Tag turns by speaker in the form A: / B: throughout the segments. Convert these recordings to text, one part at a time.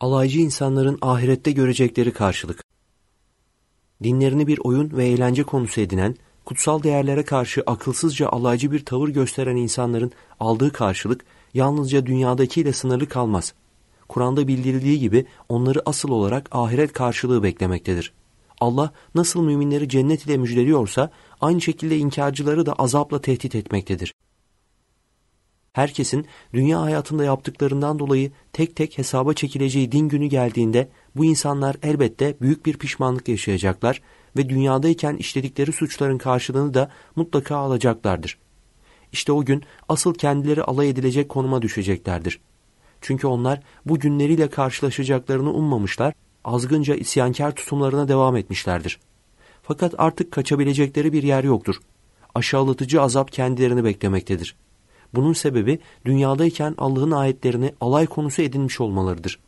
A: alaycı insanların ahirette görecekleri karşılık. Dinlerini bir oyun ve eğlence konusu edinen, kutsal değerlere karşı akılsızca alaycı bir tavır gösteren insanların aldığı karşılık yalnızca dünyadakiyle sınırlı kalmaz. Kur'an'da bildirildiği gibi onları asıl olarak ahiret karşılığı beklemektedir. Allah nasıl müminleri cennet ile müjdeliyorsa aynı şekilde inkarcıları da azapla tehdit etmektedir herkesin dünya hayatında yaptıklarından dolayı tek tek hesaba çekileceği din günü geldiğinde bu insanlar elbette büyük bir pişmanlık yaşayacaklar ve dünyadayken işledikleri suçların karşılığını da mutlaka alacaklardır. İşte o gün asıl kendileri alay edilecek konuma düşeceklerdir. Çünkü onlar bu günleriyle karşılaşacaklarını ummamışlar, azgınca isyankar tutumlarına devam etmişlerdir. Fakat artık kaçabilecekleri bir yer yoktur. Aşağılatıcı azap kendilerini beklemektedir.'' Bunun sebebi dünyadayken Allah'ın ayetlerini alay konusu edinmiş olmalarıdır.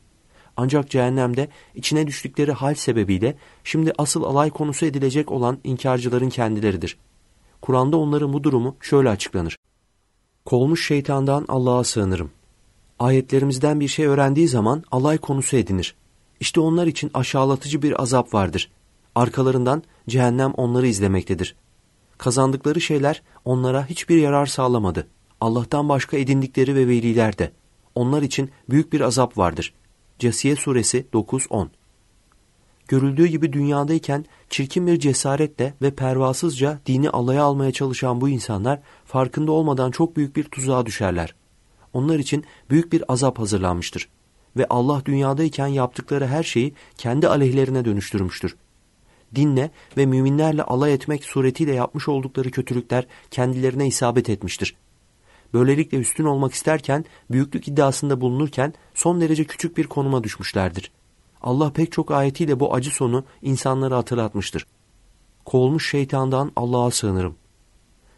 A: Ancak cehennemde içine düştükleri hal sebebiyle şimdi asıl alay konusu edilecek olan inkarcıların kendileridir. Kur'an'da onların bu durumu şöyle açıklanır. Kolmuş şeytandan Allah'a sığınırım. Ayetlerimizden bir şey öğrendiği zaman alay konusu edinir. İşte onlar için aşağılatıcı bir azap vardır. Arkalarından cehennem onları izlemektedir. Kazandıkları şeyler onlara hiçbir yarar sağlamadı.'' Allah'tan başka edindikleri ve veliler de. Onlar için büyük bir azap vardır. Cesiye suresi 9-10 Görüldüğü gibi dünyadayken çirkin bir cesaretle ve pervasızca dini alaya almaya çalışan bu insanlar farkında olmadan çok büyük bir tuzağa düşerler. Onlar için büyük bir azap hazırlanmıştır. Ve Allah dünyadayken yaptıkları her şeyi kendi aleyhlerine dönüştürmüştür. Dinle ve müminlerle alay etmek suretiyle yapmış oldukları kötülükler kendilerine isabet etmiştir böylelikle üstün olmak isterken, büyüklük iddiasında bulunurken son derece küçük bir konuma düşmüşlerdir. Allah pek çok ayetiyle bu acı sonu insanlara hatırlatmıştır. Kovulmuş şeytandan Allah'a sığınırım.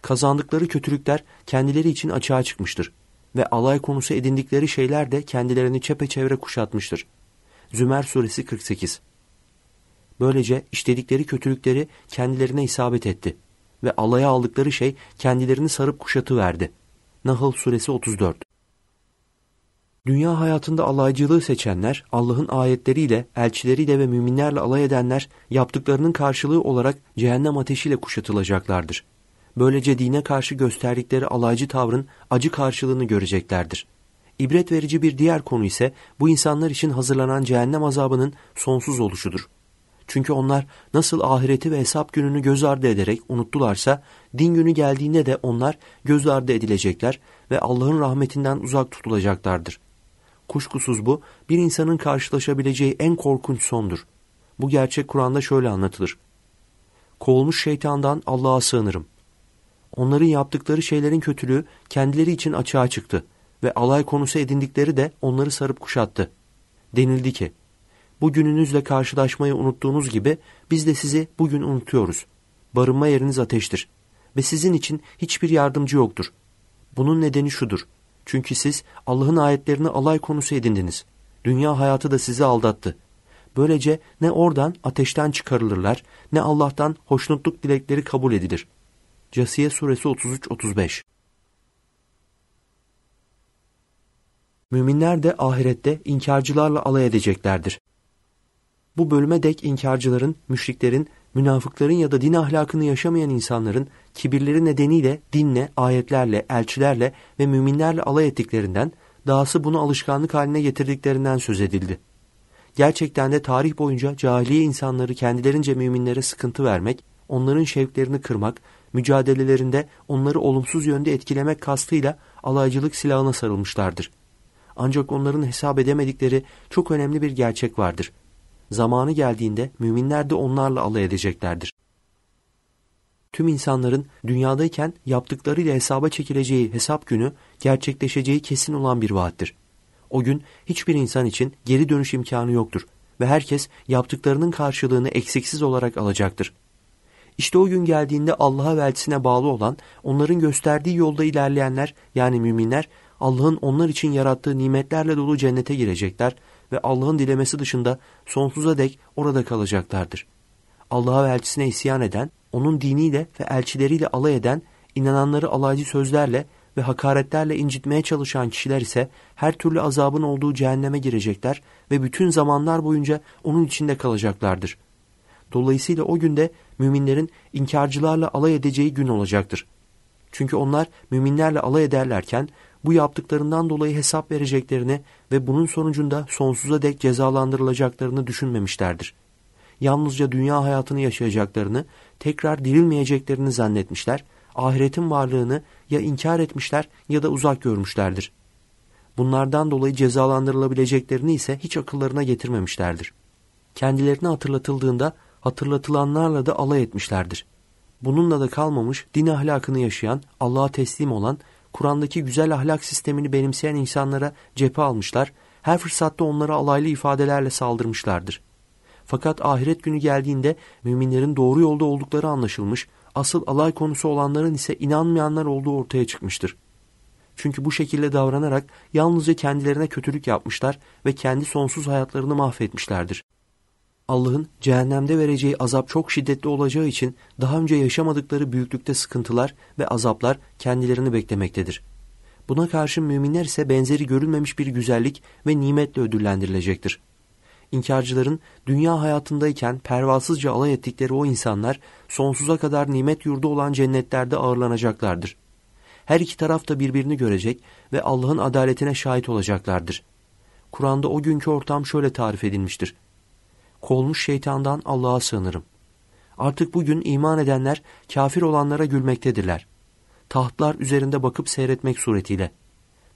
A: Kazandıkları kötülükler kendileri için açığa çıkmıştır ve alay konusu edindikleri şeyler de kendilerini çepeçevre kuşatmıştır. Zümer suresi 48 Böylece işledikleri kötülükleri kendilerine isabet etti ve alaya aldıkları şey kendilerini sarıp kuşatı verdi. Nahl Suresi 34 Dünya hayatında alaycılığı seçenler, Allah'ın ayetleriyle, elçileriyle ve müminlerle alay edenler yaptıklarının karşılığı olarak cehennem ateşiyle kuşatılacaklardır. Böylece dine karşı gösterdikleri alaycı tavrın acı karşılığını göreceklerdir. İbret verici bir diğer konu ise bu insanlar için hazırlanan cehennem azabının sonsuz oluşudur. Çünkü onlar nasıl ahireti ve hesap gününü göz ardı ederek unuttularsa, din günü geldiğinde de onlar göz ardı edilecekler ve Allah'ın rahmetinden uzak tutulacaklardır. Kuşkusuz bu, bir insanın karşılaşabileceği en korkunç sondur. Bu gerçek Kur'an'da şöyle anlatılır. Kovulmuş şeytandan Allah'a sığınırım. Onların yaptıkları şeylerin kötülüğü kendileri için açığa çıktı ve alay konusu edindikleri de onları sarıp kuşattı. Denildi ki, bugününüzle karşılaşmayı unuttuğunuz gibi biz de sizi bugün unutuyoruz. Barınma yeriniz ateştir ve sizin için hiçbir yardımcı yoktur. Bunun nedeni şudur. Çünkü siz Allah'ın ayetlerini alay konusu edindiniz. Dünya hayatı da sizi aldattı. Böylece ne oradan ateşten çıkarılırlar ne Allah'tan hoşnutluk dilekleri kabul edilir. Casiye suresi 33-35 Müminler de ahirette inkarcılarla alay edeceklerdir bu bölüme dek inkarcıların, müşriklerin, münafıkların ya da din ahlakını yaşamayan insanların kibirleri nedeniyle dinle, ayetlerle, elçilerle ve müminlerle alay ettiklerinden, dahası bunu alışkanlık haline getirdiklerinden söz edildi. Gerçekten de tarih boyunca cahiliye insanları kendilerince müminlere sıkıntı vermek, onların şevklerini kırmak, mücadelelerinde onları olumsuz yönde etkilemek kastıyla alaycılık silahına sarılmışlardır. Ancak onların hesap edemedikleri çok önemli bir gerçek vardır zamanı geldiğinde müminler de onlarla alay edeceklerdir. Tüm insanların dünyadayken yaptıklarıyla hesaba çekileceği hesap günü gerçekleşeceği kesin olan bir vaattir. O gün hiçbir insan için geri dönüş imkanı yoktur ve herkes yaptıklarının karşılığını eksiksiz olarak alacaktır. İşte o gün geldiğinde Allah'a ve elçisine bağlı olan, onların gösterdiği yolda ilerleyenler yani müminler, Allah'ın onlar için yarattığı nimetlerle dolu cennete girecekler ve Allah'ın dilemesi dışında sonsuza dek orada kalacaklardır. Allah'a ve elçisine isyan eden, onun diniyle ve elçileriyle alay eden, inananları alaycı sözlerle ve hakaretlerle incitmeye çalışan kişiler ise her türlü azabın olduğu cehenneme girecekler ve bütün zamanlar boyunca onun içinde kalacaklardır. Dolayısıyla o günde müminlerin inkarcılarla alay edeceği gün olacaktır. Çünkü onlar müminlerle alay ederlerken bu yaptıklarından dolayı hesap vereceklerini ve bunun sonucunda sonsuza dek cezalandırılacaklarını düşünmemişlerdir. Yalnızca dünya hayatını yaşayacaklarını, tekrar dirilmeyeceklerini zannetmişler, ahiretin varlığını ya inkar etmişler ya da uzak görmüşlerdir. Bunlardan dolayı cezalandırılabileceklerini ise hiç akıllarına getirmemişlerdir. Kendilerine hatırlatıldığında hatırlatılanlarla da alay etmişlerdir.'' Bununla da kalmamış din ahlakını yaşayan, Allah'a teslim olan Kur'an'daki güzel ahlak sistemini benimseyen insanlara cephe almışlar, her fırsatta onlara alaylı ifadelerle saldırmışlardır. Fakat ahiret günü geldiğinde müminlerin doğru yolda oldukları anlaşılmış, asıl alay konusu olanların ise inanmayanlar olduğu ortaya çıkmıştır. Çünkü bu şekilde davranarak yalnızca kendilerine kötülük yapmışlar ve kendi sonsuz hayatlarını mahvetmişlerdir. Allah'ın cehennemde vereceği azap çok şiddetli olacağı için daha önce yaşamadıkları büyüklükte sıkıntılar ve azaplar kendilerini beklemektedir. Buna karşın müminler ise benzeri görülmemiş bir güzellik ve nimetle ödüllendirilecektir. İnkarcıların dünya hayatındayken pervasızca alay ettikleri o insanlar sonsuza kadar nimet yurdu olan cennetlerde ağırlanacaklardır. Her iki taraf da birbirini görecek ve Allah'ın adaletine şahit olacaklardır. Kur'an'da o günkü ortam şöyle tarif edilmiştir. Kolmuş şeytandan Allah'a sığınırım. Artık bugün iman edenler kafir olanlara gülmektedirler. Tahtlar üzerinde bakıp seyretmek suretiyle.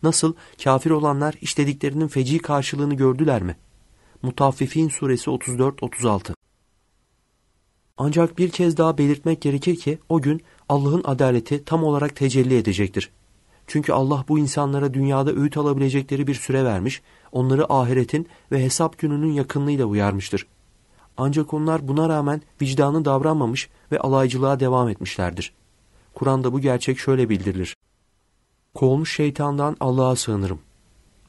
A: Nasıl kafir olanlar işlediklerinin feci karşılığını gördüler mi? Mutaffifin suresi 34-36 Ancak bir kez daha belirtmek gerekir ki o gün Allah'ın adaleti tam olarak tecelli edecektir. Çünkü Allah bu insanlara dünyada öğüt alabilecekleri bir süre vermiş, onları ahiretin ve hesap gününün yakınlığıyla uyarmıştır. Ancak onlar buna rağmen vicdanı davranmamış ve alaycılığa devam etmişlerdir. Kur'an'da bu gerçek şöyle bildirilir. Kovulmuş şeytandan Allah'a sığınırım.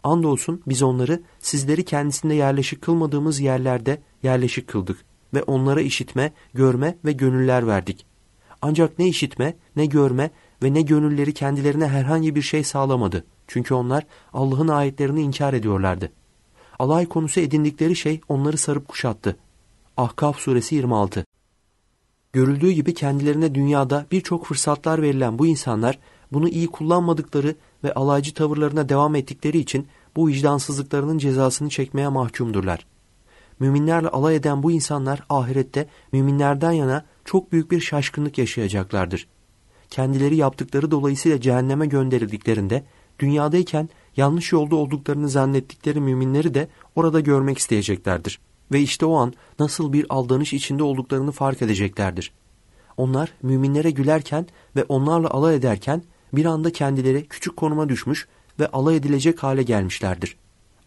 A: Andolsun biz onları sizleri kendisinde yerleşik kılmadığımız yerlerde yerleşik kıldık ve onlara işitme, görme ve gönüller verdik. Ancak ne işitme, ne görme ve ne gönülleri kendilerine herhangi bir şey sağlamadı. Çünkü onlar Allah'ın ayetlerini inkar ediyorlardı. Alay konusu edindikleri şey onları sarıp kuşattı Ahkaf suresi 26 Görüldüğü gibi kendilerine dünyada birçok fırsatlar verilen bu insanlar bunu iyi kullanmadıkları ve alaycı tavırlarına devam ettikleri için bu vicdansızlıklarının cezasını çekmeye mahkumdurlar. Müminlerle alay eden bu insanlar ahirette müminlerden yana çok büyük bir şaşkınlık yaşayacaklardır. Kendileri yaptıkları dolayısıyla cehenneme gönderildiklerinde dünyadayken yanlış yolda olduklarını zannettikleri müminleri de orada görmek isteyeceklerdir. Ve işte o an nasıl bir aldanış içinde olduklarını fark edeceklerdir. Onlar müminlere gülerken ve onlarla alay ederken bir anda kendileri küçük konuma düşmüş ve alay edilecek hale gelmişlerdir.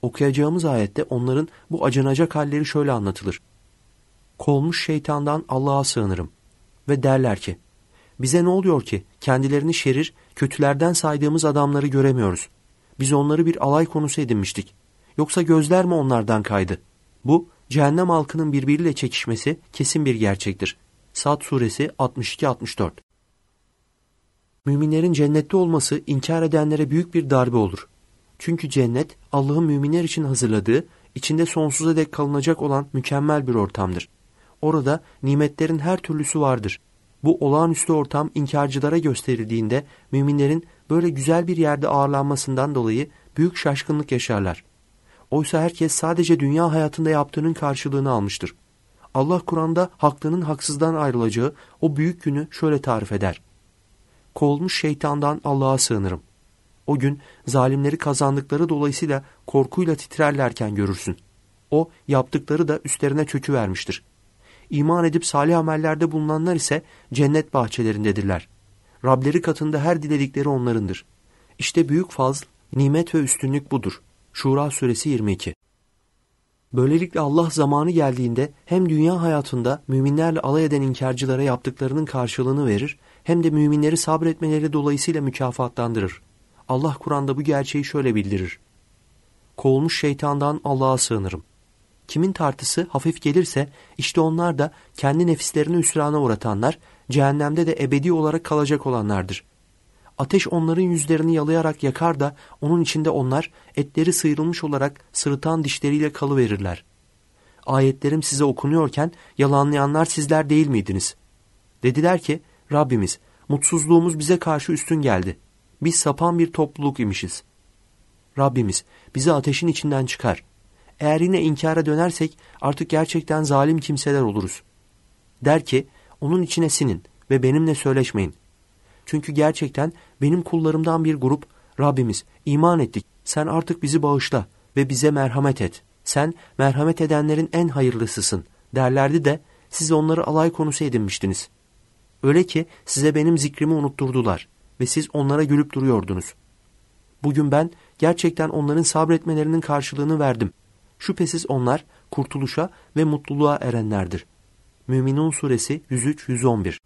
A: Okuyacağımız ayette onların bu acınacak halleri şöyle anlatılır. Kolmuş şeytandan Allah'a sığınırım ve derler ki bize ne oluyor ki kendilerini şerir, kötülerden saydığımız adamları göremiyoruz. Biz onları bir alay konusu edinmiştik. Yoksa gözler mi onlardan kaydı? Bu Cehennem halkının birbiriyle çekişmesi kesin bir gerçektir. Sad suresi 62-64 Müminlerin cennette olması inkar edenlere büyük bir darbe olur. Çünkü cennet Allah'ın müminler için hazırladığı, içinde sonsuza dek kalınacak olan mükemmel bir ortamdır. Orada nimetlerin her türlüsü vardır. Bu olağanüstü ortam inkarcılara gösterildiğinde müminlerin böyle güzel bir yerde ağırlanmasından dolayı büyük şaşkınlık yaşarlar. Oysa herkes sadece dünya hayatında yaptığının karşılığını almıştır. Allah Kur'an'da haklının haksızdan ayrılacağı o büyük günü şöyle tarif eder. Kovulmuş şeytandan Allah'a sığınırım. O gün zalimleri kazandıkları dolayısıyla korkuyla titrerlerken görürsün. O yaptıkları da üstlerine çökü vermiştir. İman edip salih amellerde bulunanlar ise cennet bahçelerindedirler. Rableri katında her diledikleri onlarındır. İşte büyük fazl, nimet ve üstünlük budur. Şura suresi 22. Böylelikle Allah zamanı geldiğinde hem dünya hayatında müminlerle alay eden inkarcılara yaptıklarının karşılığını verir hem de müminleri sabretmeleri dolayısıyla mükafatlandırır. Allah Kur'an'da bu gerçeği şöyle bildirir. Kovulmuş şeytandan Allah'a sığınırım. Kimin tartısı hafif gelirse işte onlar da kendi nefislerini üsrana uğratanlar, cehennemde de ebedi olarak kalacak olanlardır.'' Ateş onların yüzlerini yalayarak yakar da onun içinde onlar etleri sıyrılmış olarak sırıtan dişleriyle kalıverirler. Ayetlerim size okunuyorken yalanlayanlar sizler değil miydiniz? Dediler ki Rabbimiz mutsuzluğumuz bize karşı üstün geldi. Biz sapan bir topluluk imişiz. Rabbimiz bizi ateşin içinden çıkar. Eğer yine inkara dönersek artık gerçekten zalim kimseler oluruz. Der ki onun içine sinin ve benimle söyleşmeyin.'' Çünkü gerçekten benim kullarımdan bir grup Rabbimiz iman ettik. Sen artık bizi bağışla ve bize merhamet et. Sen merhamet edenlerin en hayırlısısın derlerdi de siz onları alay konusu edinmiştiniz. Öyle ki size benim zikrimi unutturdular ve siz onlara gülüp duruyordunuz. Bugün ben gerçekten onların sabretmelerinin karşılığını verdim. Şüphesiz onlar kurtuluşa ve mutluluğa erenlerdir. Müminun Suresi 103-111